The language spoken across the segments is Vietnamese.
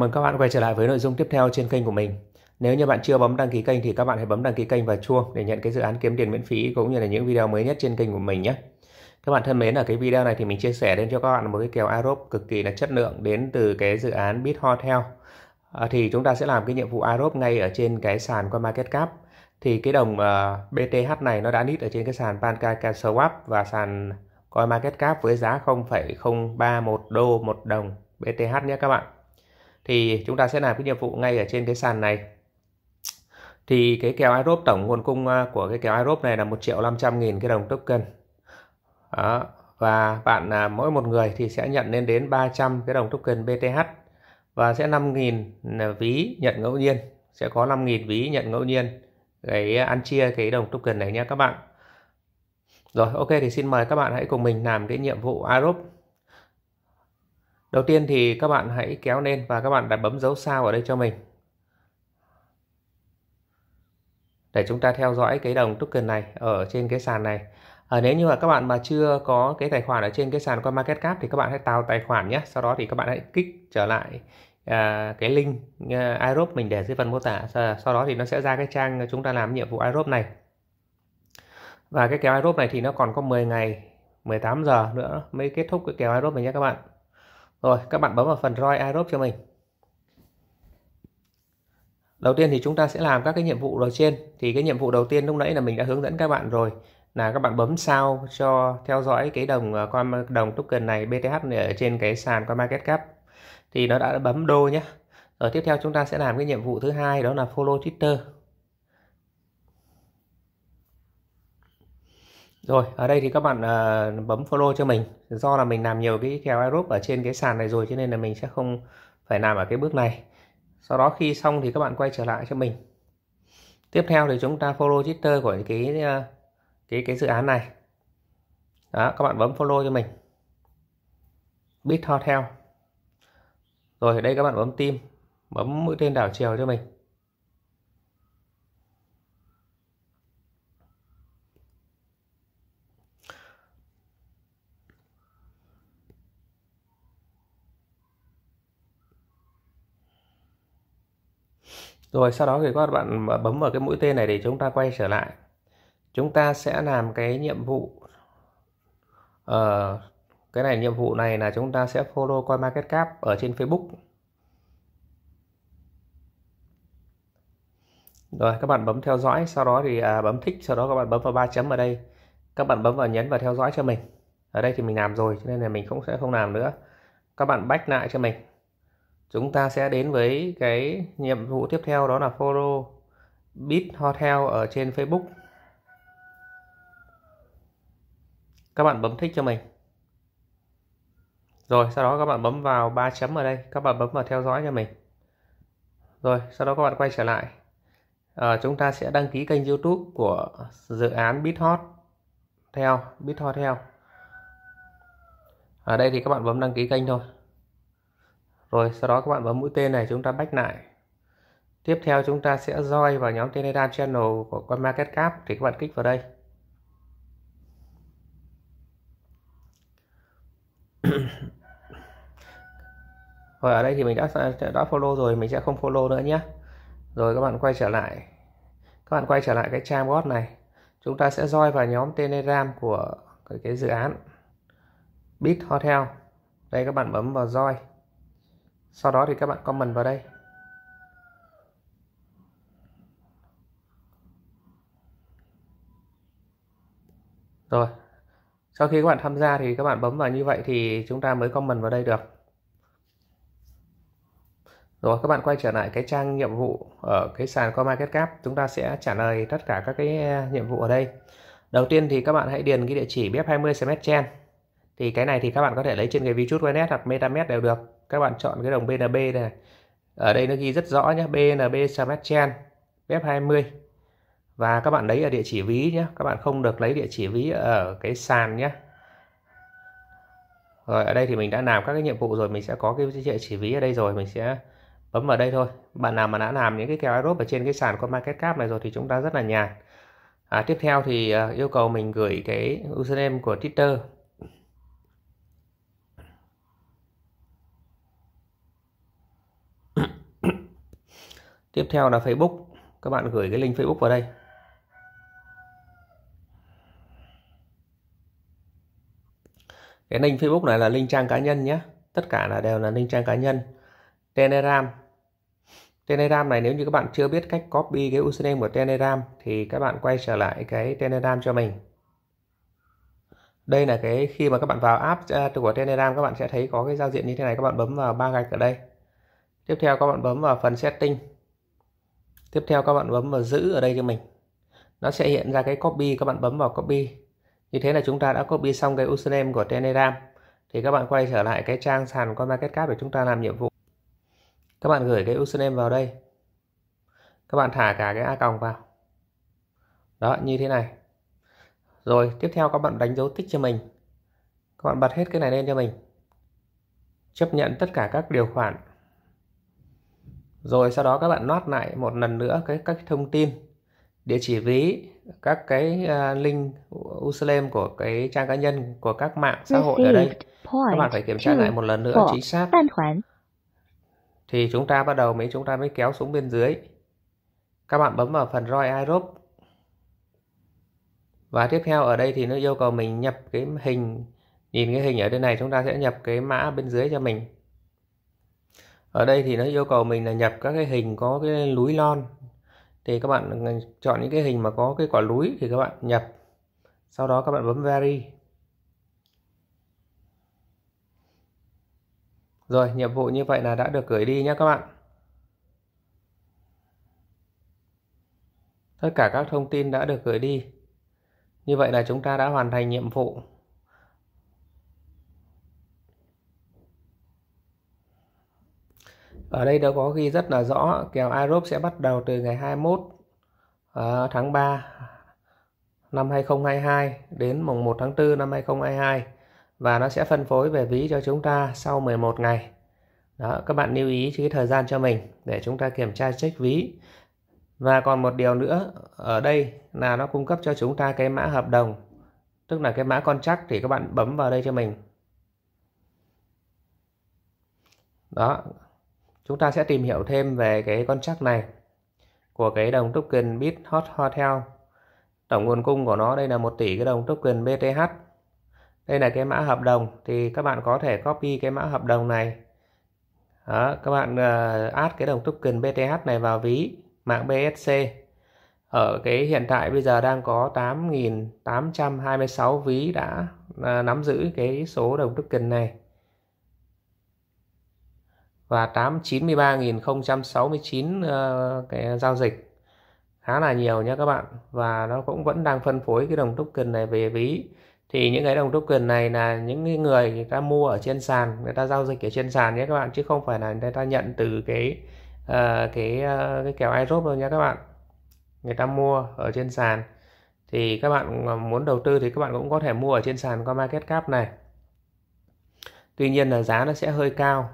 Mời các bạn quay trở lại với nội dung tiếp theo trên kênh của mình. Nếu như bạn chưa bấm đăng ký kênh thì các bạn hãy bấm đăng ký kênh và chuông để nhận cái dự án kiếm tiền miễn phí cũng như là những video mới nhất trên kênh của mình nhé. Các bạn thân mến, ở cái video này thì mình chia sẻ đến cho các bạn một cái kèo Arop cực kỳ là chất lượng đến từ cái dự án Bit Hotel. À, thì chúng ta sẽ làm cái nhiệm vụ Arop ngay ở trên cái sàn qua market cap. Thì cái đồng uh, à, BTH này nó đã nít ở trên cái sàn pancake Swap và sàn Coin Market Cap với giá 0,031 đô một đồng BTH nhé các bạn thì chúng ta sẽ làm cái nhiệm vụ ngay ở trên cái sàn này thì cái kèo iRope tổng nguồn cung à, của cái kèo iRope này là 1 triệu 500 nghìn cái đồng token đó. và bạn à, mỗi một người thì sẽ nhận lên đến 300 cái đồng token BTH và sẽ 5.000 à, ví nhận ngẫu nhiên sẽ có 5.000 ví nhận ngẫu nhiên cái ăn chia cái đồng token này nhé các bạn rồi ok thì xin mời các bạn hãy cùng mình làm cái nhiệm vụ iRope Đầu tiên thì các bạn hãy kéo lên và các bạn đặt bấm dấu sao ở đây cho mình. Để chúng ta theo dõi cái đồng token này ở trên cái sàn này. À, nếu như mà các bạn mà chưa có cái tài khoản ở trên cái sàn qua CoinMarketCap thì các bạn hãy tạo tài khoản nhé. Sau đó thì các bạn hãy kích trở lại à, cái link à, iRope mình để dưới phần mô tả. Sau đó thì nó sẽ ra cái trang chúng ta làm nhiệm vụ iRope này. Và cái kèo iRope này thì nó còn có 10 ngày 18 giờ nữa mới kết thúc cái kèo iRope này nhé các bạn. Rồi các bạn bấm vào phần ROI iRob cho mình. Đầu tiên thì chúng ta sẽ làm các cái nhiệm vụ đầu trên. Thì cái nhiệm vụ đầu tiên lúc nãy là mình đã hướng dẫn các bạn rồi là các bạn bấm sao cho theo dõi cái đồng à, con đồng token này BTH này ở trên cái sàn market cap thì nó đã bấm đô nhé. Rồi tiếp theo chúng ta sẽ làm cái nhiệm vụ thứ hai đó là follow Twitter Rồi, ở đây thì các bạn uh, bấm follow cho mình. Do là mình làm nhiều cái kèo Aerobe ở trên cái sàn này rồi cho nên là mình sẽ không phải làm ở cái bước này. Sau đó khi xong thì các bạn quay trở lại cho mình. Tiếp theo thì chúng ta follow Twitter của cái à, cái cái dự án này. Đó, các bạn bấm follow cho mình. Bit Hotel. Rồi ở đây các bạn bấm tim, bấm mũi tên đảo chiều cho mình. rồi sau đó thì các bạn bấm vào cái mũi tên này để chúng ta quay trở lại chúng ta sẽ làm cái nhiệm vụ uh, cái này nhiệm vụ này là chúng ta sẽ follow coi market cap ở trên Facebook rồi các bạn bấm theo dõi sau đó thì à, bấm thích sau đó các bạn bấm vào ba chấm ở đây các bạn bấm vào nhấn và theo dõi cho mình ở đây thì mình làm rồi cho nên là mình cũng sẽ không làm nữa các bạn back lại cho mình chúng ta sẽ đến với cái nhiệm vụ tiếp theo đó là follow bit hotel ở trên facebook các bạn bấm thích cho mình rồi sau đó các bạn bấm vào ba chấm ở đây các bạn bấm vào theo dõi cho mình rồi sau đó các bạn quay trở lại à, chúng ta sẽ đăng ký kênh youtube của dự án Bit Hot theo bithot theo ở đây thì các bạn bấm đăng ký kênh thôi rồi sau đó các bạn bấm mũi tên này chúng ta bách lại tiếp theo chúng ta sẽ join vào nhóm telegram channel của con market cap thì các bạn kích vào đây rồi ở đây thì mình đã đã follow rồi mình sẽ không follow nữa nhé rồi các bạn quay trở lại các bạn quay trở lại cái trang bot này chúng ta sẽ join vào nhóm telegram của cái dự án bit hotel đây các bạn bấm vào join sau đó thì các bạn comment vào đây rồi sau khi các bạn tham gia thì các bạn bấm vào như vậy thì chúng ta mới comment vào đây được rồi các bạn quay trở lại cái trang nhiệm vụ ở cái sàn CoinMarketCap chúng ta sẽ trả lời tất cả các cái à, nhiệm vụ ở đây đầu tiên thì các bạn hãy điền cái địa chỉ bếp 20 cm thì cái này thì các bạn có thể lấy trên cái virtual wallet hoặc metamask đều được các bạn chọn cái đồng BNB này ở đây nó ghi rất rõ nhé BNB Sebastian F20 và các bạn lấy ở địa chỉ ví nhé các bạn không được lấy địa chỉ ví ở cái sàn nhé rồi ở đây thì mình đã làm các cái nhiệm vụ rồi mình sẽ có cái địa chỉ ví ở đây rồi mình sẽ bấm vào đây thôi bạn nào mà đã làm những cái kèo Aerobe ở trên cái sàn con market cap này rồi thì chúng ta rất là nhàn à, tiếp theo thì à, yêu cầu mình gửi cái username của Twitter tiếp theo là Facebook các bạn gửi cái link Facebook vào đây cái link Facebook này là link trang cá nhân nhé tất cả là đều là link trang cá nhân Telegram Telegram này nếu như các bạn chưa biết cách copy cái username của Telegram thì các bạn quay trở lại cái Telegram cho mình đây là cái khi mà các bạn vào app à, của Telegram các bạn sẽ thấy có cái giao diện như thế này các bạn bấm vào ba gạch ở đây tiếp theo các bạn bấm vào phần setting tiếp theo các bạn bấm vào giữ ở đây cho mình nó sẽ hiện ra cái copy các bạn bấm vào copy như thế là chúng ta đã copy xong cái username của telegram thì các bạn quay trở lại cái trang sàn CoinMarketCap để chúng ta làm nhiệm vụ các bạn gửi cái username vào đây các bạn thả cả cái a còng vào đó như thế này rồi tiếp theo các bạn đánh dấu tích cho mình các bạn bật hết cái này lên cho mình chấp nhận tất cả các điều khoản rồi sau đó các bạn nót lại một lần nữa cái các thông tin địa chỉ ví các cái uh, link username của cái trang cá nhân của các mạng xã hội ở đây các bạn phải kiểm tra lại một lần nữa chính xác thì chúng ta bắt đầu mới chúng ta mới kéo xuống bên dưới các bạn bấm vào phần roi iRope và tiếp theo ở đây thì nó yêu cầu mình nhập cái hình nhìn cái hình ở đây này chúng ta sẽ nhập cái mã bên dưới cho mình ở đây thì nó yêu cầu mình là nhập các cái hình có cái núi non thì các bạn chọn những cái hình mà có cái quả núi thì các bạn nhập sau đó các bạn bấm vary rồi nhiệm vụ như vậy là đã được gửi đi nhé các bạn tất cả các thông tin đã được gửi đi như vậy là chúng ta đã hoàn thành nhiệm vụ ở đây đã có ghi rất là rõ kèo Arop sẽ bắt đầu từ ngày 21 uh, à, tháng 3 năm 2022 đến mùng 1 tháng 4 năm 2022 và nó sẽ phân phối về ví cho chúng ta sau 11 ngày. Đó, các bạn lưu ý cái thời gian cho mình để chúng ta kiểm tra check ví. Và còn một điều nữa ở đây là nó cung cấp cho chúng ta cái mã hợp đồng, tức là cái mã contract thì các bạn bấm vào đây cho mình. Đó, Chúng ta sẽ tìm hiểu thêm về cái con chắc này của cái đồng token Bit Hot Hotel. Tổng nguồn cung của nó đây là 1 tỷ cái đồng token BTH. Đây là cái mã hợp đồng thì các bạn có thể copy cái mã hợp đồng này. Đó, các bạn uh, add cái đồng token BTH này vào ví mạng BSC. Ở cái hiện tại bây giờ đang có 8.826 ví đã uh, nắm giữ cái số đồng token này và 893.069 uh, ờ, cái giao dịch khá là nhiều nha các bạn và nó cũng vẫn đang phân phối cái đồng token này về ví thì những cái đồng token này là những người người ta mua ở trên sàn người ta giao dịch ở trên sàn nhé các bạn chứ không phải là người ta nhận từ cái uh, cái uh, cái kèo iRob đâu nha các bạn người ta mua ở trên sàn thì các bạn muốn đầu tư thì các bạn cũng có thể mua ở trên sàn qua market cap này tuy nhiên là giá nó sẽ hơi cao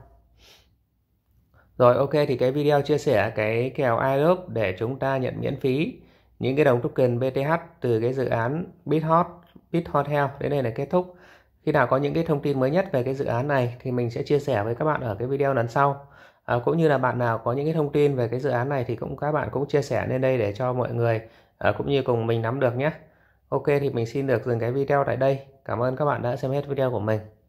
rồi ok thì cái video chia sẻ cái kèo iLove để chúng ta nhận miễn phí những cái đồng token BTH từ cái dự án BitHot, BitHotel đến đây là kết thúc. Khi nào có những cái thông tin mới nhất về cái dự án này thì mình sẽ chia sẻ với các bạn ở cái video lần sau. À, cũng như là bạn nào có những cái thông tin về cái dự án này thì cũng các bạn cũng chia sẻ lên đây để cho mọi người à, cũng như cùng mình nắm được nhé. Ok thì mình xin được dừng cái video tại đây. Cảm ơn các bạn đã xem hết video của mình.